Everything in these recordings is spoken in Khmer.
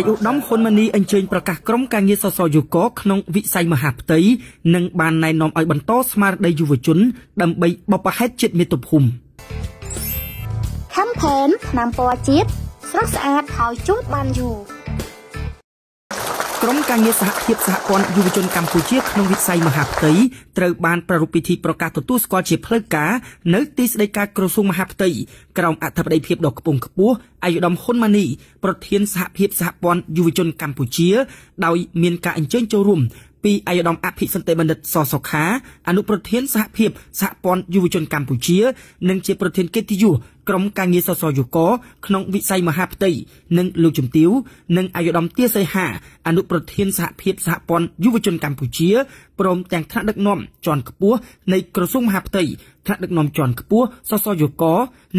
ឯឧត្តមហ៊ុនម៉ាណីអញ្ជើញប្រកាសក្រុមការងារសសរយូកក្នុងវិស័យមហាផ្ទៃនិងបានណែនាំឲ្យបន្តស្មារតីយុវជនដើម្បីបបផែតជាតិមាតុភូមិ Campaign ឆ្នាំពណ៌ជាតិស្រស់ស្អាតហើយជូតបានយូរក្រុមការងារសហភាពសហព័ន្ធយុវជនកម្ពុជាក្នុងវិស័យមហាផ្ទៃត្រូវបានប្រារព្ធពិធីប្រកាសទទួលស្គាល់ជាផ្លូវការនៅទីស្តីការក្រសួងមហាផ្ទៃក្រោមអធិបតីភាពដ៏ខ្ពង់ខ្ពស់អាយុដមហ៊ុនម៉ាណីប្រធាន សហភាពសហព័ន្ធយុវជនកម្ពុជា ដោយ មានការអញ្ជើញចូលរួមពីអាយដាមអភិសន្តិបណ្ឌិតសសុខាអនុប្រធានសហភាពសហព័ន្ធយុវជនកម្ពុជា និងជាប្រធានកិត្តិយសក្រុមការងារសសយកក្នុងវិស័យមហាផ្ទៃនិងលោកជំទាវនិងអាយដាមទាសីហាអនុប្រធានសហភាពសហព័ន្ធយុវជនកម្ពុជាព្រមទាំងថ្នាក់ដឹកនាំជាន់ខ្ពស់នៃក្រសួងមហាផ្ទៃថ្នាក់ដឹកនាំជាន់ខ្ពស់សសយក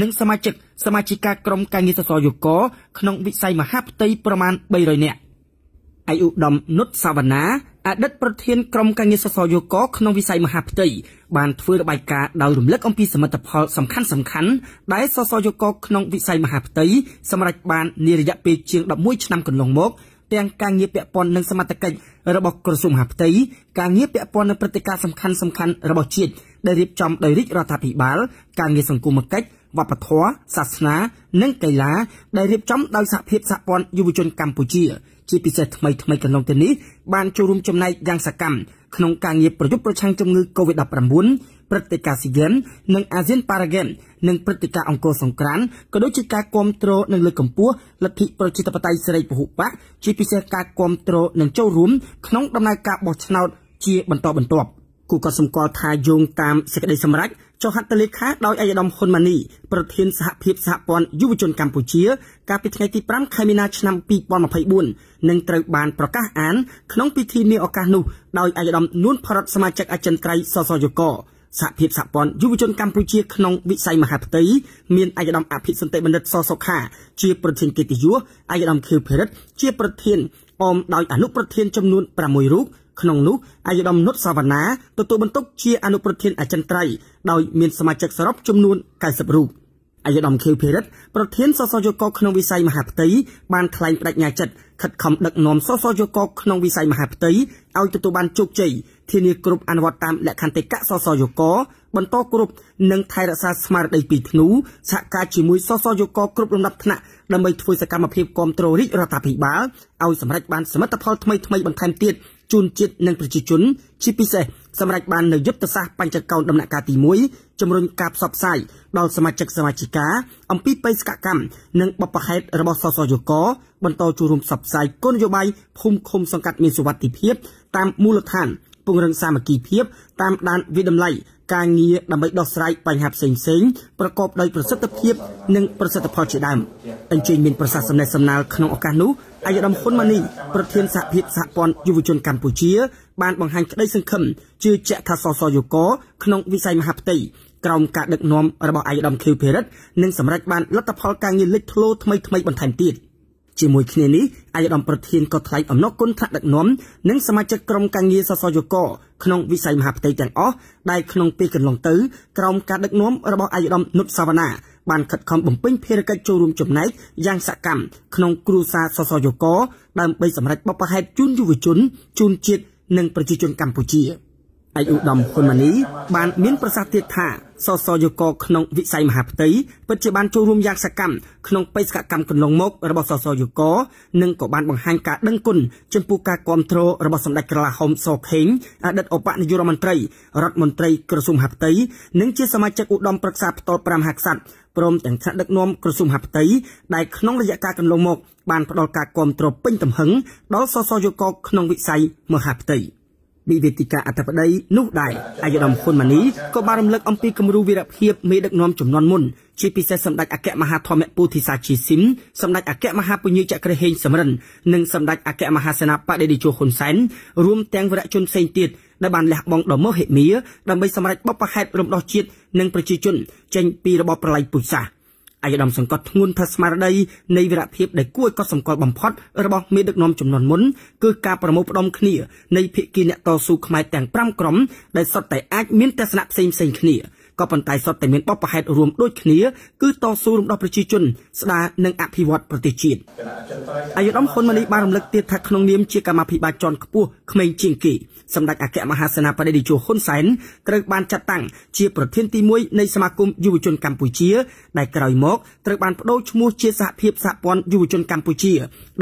និងសមាជិកសមាជិកាក្រុមការងារសសយកក្នុងវិស័យមហាផ្ទៃប្រមាណ300នាក់អាយុដំនុតសាវណ្ណាអតីតប្រធានក្រុមការងារសសរយោកក្នុងវិស័យមហាផ្ទៃបានធ្វើរបាយការណ៍ដោយរំលឹកអំពីសមិទ្ធផលសំខាន់សំខាន់ដែលសសរយោកក្នុងវិស័យមហាផ្ទៃសម្រេចបាននារយៈពេលជាង11ឆ្នាំកន្លងមកទាំងការងារពាក់ព័ន្ធនឹងសមត្ថកិច្ចរបស់ក្រសួងមហាផ្ទៃការងារពាក់ព័ន្ធនឹងព្រឹត្តិការណ៍សំខាន់សំខាន់របស់ជាតិដែលរៀបចំដោយរាជរដ្ឋាភិបាល ការងារសង្គមគិច្ចវប្បធម៌សាសនា និងកីឡាដែលរៀបចំដោយសហភាពសហព័ន្ធយុវជនកម្ពុជាជាពិសេសថ្មីថ្មីកន្លងទៅនេះបានចូលរួមចំណែកយ៉ាងសកម្មក្នុងការងារប្រយុទ្ធប្រឆាំងជំងឺ Covid-19 ព្រឹត្តិការណ៍ស៊ីហ្គេមនិងអាស៊ានប៉ារ៉ាហ្គេមនិងព្រឹត្តិការណ៍អង្គរសង្គ្រាន្តក៏ដូចជាការគ្រប់គ្រងនិងលើកកម្ពស់លទ្ធិប្រជាធិបតេយ្យសេរីពហុបកជាពិសេសការគ្រប់គ្រងនិងចូលរួមក្នុងដំណើរការបោះឆ្នោតជាបន្តបន្ទាប់គូក៏សម្គាល់ថាយោងតាមសេចក្តីសម្រេចចុះហត្ថលេខាដោយអាយដាមហ៊ុនម៉ាណីប្រធាន សហភាពសហព័ន្ធយុវជនកម្ពុជា កាលពីថ្ងៃទី5ខែមីនាឆ្នាំ2024និងត្រូវបានប្រកាសអាន ក្នុងពិធីនាឱកាសនោះដោយអាយដាមនួនផរតសមាជិកអចិន្ត្រៃយ៍សសយកសហភាពសហព័ន្ធយុវជនកម្ពុជា ក្នុងវិស័យមហាផ្ទៃមានអាយដាមអភិសន្តិបណ្ឌិតសសុខា ជាប្រធានកិត្តិយសអាយដាមខៀវភិរិទ្ធជា ប្រធានអមដោយ អនុប្រធានចំនួន6រូបក្នុងនោះអាយដាមនុតសាវណ្ណាទទួលបន្ទុកជាអនុប្រធានអចិន្ត្រៃយ៍ដោយមានសមាជិកសរុបចំនួន90រូបអាយដាមខេវភិរិទ្ធប្រធានសសយកក្នុងវិស័យមហាផ្ទៃបានថ្លែងបដិញ្ញាចិត្តខិតខំដឹកនាំសសយកក្នុងវិស័យមហាផ្ទៃឲ្យទទួលបានជោគជ័យធានាគ្រប់អនុវត្តតាមលក្ខន្តិកៈសសយកបន្តគ្រប់និងថែរក្សាស្មារតីពីធ្នូសហការជាមួយសសយកគ្រប់លំដាប់ថ្នាក់ដើម្បីធ្វើសកម្មភាពគ្រប់គ្រងរាជរដ្ឋាភិបាលឲ្យសម្រេចបានសមិទ្ធផលថ្មីថ្មីបន្ថែមទៀតជូនជាតិនិងប្រជាជន ជាពិសេសសម្រាប់បាននៅយុទ្ធសាស្ត្របញ្ចកោណដំណាក់កាលទី1ជំរុញការផ្សព្វផ្សាយដល់សមាជិកសមាជិកា អំពីបេសកកម្មនិងបបផេតរបស់សសយកបន្តចូលរួមផ្សព្វផ្សាយគោលនយោបាយភូមិឃុំសង្កាត់មានសុវត្ថិភាព តាមមូលដ្ឋាន ពង្រឹងសាមគ្គីភាពតាមដានវិដំឡៃការងារដើម្បីដោះស្រាយបញ្ហាផ្សេងផ្សេងប្រកបដោយប្រសិទ្ធភាព និងប្រសិទ្ធផលជាដើមអញ្ជើញមានប្រសាសន៍សំណេះសំណាលក្នុងឱកាសនោះអាយដាមហ៊ុនម៉ាណីប្រធានសហភាពសហព័ន្ធយុវជនកម្ពុជា បានបង្ហាញក្តីសង្ឃឹមជឿជាក់ថាសសយកក្នុងវិស័យមហាផ្ទៃក្រោមការដឹកនាំរបស់អាយដាមខៀវភិរិទ្ធនឹងសម្រេចបានលទ្ធផលការងារលេចធ្លោថ្មីថ្មីបន្ថែមទៀតជាមួយគ្នានេះអាយដាមប្រធានក៏ថ្លែងអំណរគុណថ្នាក់ដឹកនាំនិងសមាជិកក្រុមការងារសសយកក្នុងវិស័យមហាផ្ទៃទាំងអស់ដែលក្នុងពេលកន្លងទៅក្រោមការដឹកនាំរបស់អាយដាមនុតសាវណ្ណាបានខិតខំបំពេញភារកិច្ចចូលរួមចំណែកយ៉ាងសកម្មក្នុង គ្រួសារសសយកដើម្បីសម្រេចបបផហេតុជូនយុវជនជូនជាតិនិង ប្រជាជនកម្ពុជា។ឯកឧត្តមហ៊ុនម៉ាណីបានមានប្រសាសន៍ទៀតថាសសយកក្នុងវិស័យមហាផ្ទៃពិតជាបានចូលរួមយ៉ាងសកម្មក្នុងបេសកកម្មកន្លងមករបស់សសយកនិងក៏បានបង្ហាញការដឹងគុណចំពោះការគ្រប់គ្រងរបស់សម្ដេចក្រឡាហុំសខេងអតីតឧបនាយករដ្ឋមន្ត្រីរដ្ឋមន្ត្រីក្រសួងមហាផ្ទៃនិងជាសមាជិកឧត្តមប្រឹក្សាផ្ទាល់5ហក្សត្រព្រមទាំងថ្នាក់ដឹកនាំក្រសួងហាផ្ទៃដែលក្នុងរយៈកាលកន្លងមក បានផ្ដល់ការគ្រប់គ្រងពេញទំហឹងដល់សសយកក្នុងវិស័យមហាផ្ទៃ។ពីវេទិកាអធិបតី នោះដែរអាយដាមហ៊ុនម៉ាណីក៏បានរំលឹកអំពីគំរូវីរភាពមេដឹកនាំចំនួនមុនជាពិសេសសម្ដេចអគ្គមហាធម្មពោធិសាជីស៊ីមសម្ដេចអគ្គមហាពញាចក្រហេងសំរិននិងសម្ដេចអគ្គមហាសេនាបតីតេជោហ៊ុនសែនរួមទាំងវរៈជនផ្សេងទៀតដែលបានលះបង់ដ៏មហិមាដើម្បីសម្រេចបបផហេតរំដោះជាតិនិងប្រជាជន ចេញពីរបបប្រល័យពូជសាសន៍ឯកឧត្តមសង្កត់ធ្ងន់ថាស្មារតីនៃវីរភាពដែលគួរឲ្យកត់សម្គាល់បំផុតរបស់មេដឹកនាំចំនួនមុនគឺការប្រមូលផ្ដុំគ្នានៃភៀកគីអ្នកតស៊ូខ្មែរទាំង5ក្រុមដែលសុទ្ធតែអាចមានទស្សនៈផ្សេងៗគ្នាក៏ប៉ុន្តែសុទ្ធតែមានបបផហេតរួមដូចគ្នាគឺតស៊ូរំដោះប្រជាជន ស្ដារនិងអភិវឌ្ឍប្រទេសជាតិអាយុដំហ៊ុនម៉ាណីបានរំលឹកទៀតថាក្នុងនាមជា កម្មាភិបាលជាន់ខ្ពស់ក្មេងជាងគេសម្ដេចអគ្គមហាសេនាបតីតេជោហ៊ុនសែនត្រូវបានចាត់តាំងជាប្រធានទី1នៃសមាគមយុវជនកម្ពុជាដែលក្រោយមកត្រូវបានបដូរឈ្មោះជាសហភាពសហព័ន្ធយុវជនកម្ពុជា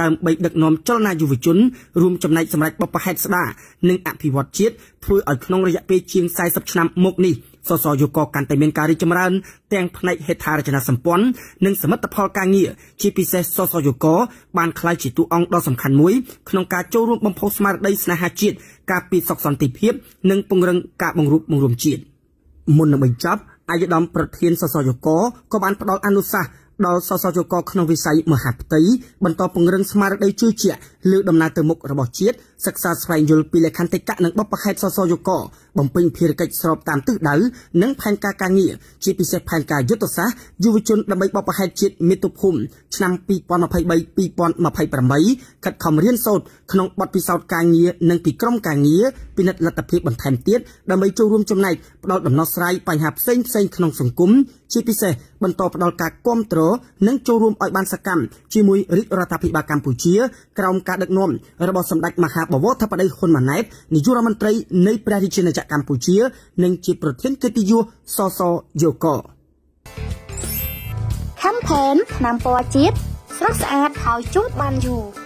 ដើម្បីដឹកនាំចលនាយុវជនរួមចំណែកសម្រាប់បបផហេតស្ដារនិងអភិវឌ្ឍជាតិធ្វើឲ្យក្នុងរយៈពេលជាង40ឆ្នាំមកនេះសសរយោកកាន់តែមានការរីកចម្រើនទាំងផ្នែកហេដ្ឋារចនាសម្ព័ន្ធនិងសមិទ្ធផលការងារជាពិសេសសសរយោកបានក្លាយជាតួអង្គដ៏សំខាន់មួយ ក្នុងការចូលរួមបំផុសស្មារតីស្នេហាជាតិការពីសុខសន្តិភាព និងពង្រឹងការបង្រួបបង្រួមជាតិមុននឹងបញ្ចប់ អាយដាមប្រធានសសរយោកក៏បានផ្ដល់អនុសាសន៍ដល់សសជកក្នុងវិស័យមហាផ្ទៃបន្តពង្រឹងស្មារតីជឿជាក់លើដំណើរទៅមុខរបស់ជាតិសិក្សាស្វែងយល់ពីលក្ខន្តិកៈនិងបបខេតសសជកបំពេញភារកិច្ចស្របតាមទិសដៅនិងផែនការការងារជាពិសេសផែនការយុទ្ធសាស្ត្រយុវជនដើម្បីបបខេតជាតិមាតុភូមិឆ្នាំ2023-2028ខិតខំរៀនសូត្រក្នុងបទពិសោធន៍ការងារនិងពីក្រមការងារពិនិត្យលទ្ធភាពបន្ថែមទៀតដើម្បីចូលរួមចំណែកផ្ដល់ដំណោះស្រាយបញ្ហាផ្សេងៗក្នុងសង្គមជាពិសេសបន្តផ្ដល់ការគាំទ្រនិងចូលរួមឲ្យបានសកម្មជាមួយរាជរដ្ឋាភិបាលកម្ពុជា ក្រោមការដឹកនាំរបស់សម្ដេចមហាបវរធិបតីហ៊ុនម៉ាណែតនាយករដ្ឋមន្ត្រី នៃព្រះរាជាណាចក្រកម្ពុជា និង ជាប្រធានកិត្តិយសសសយកក campaign ឆ្នាំពណ៌ជាតិស្រស់ស្អាតហើយជូតបានយូរ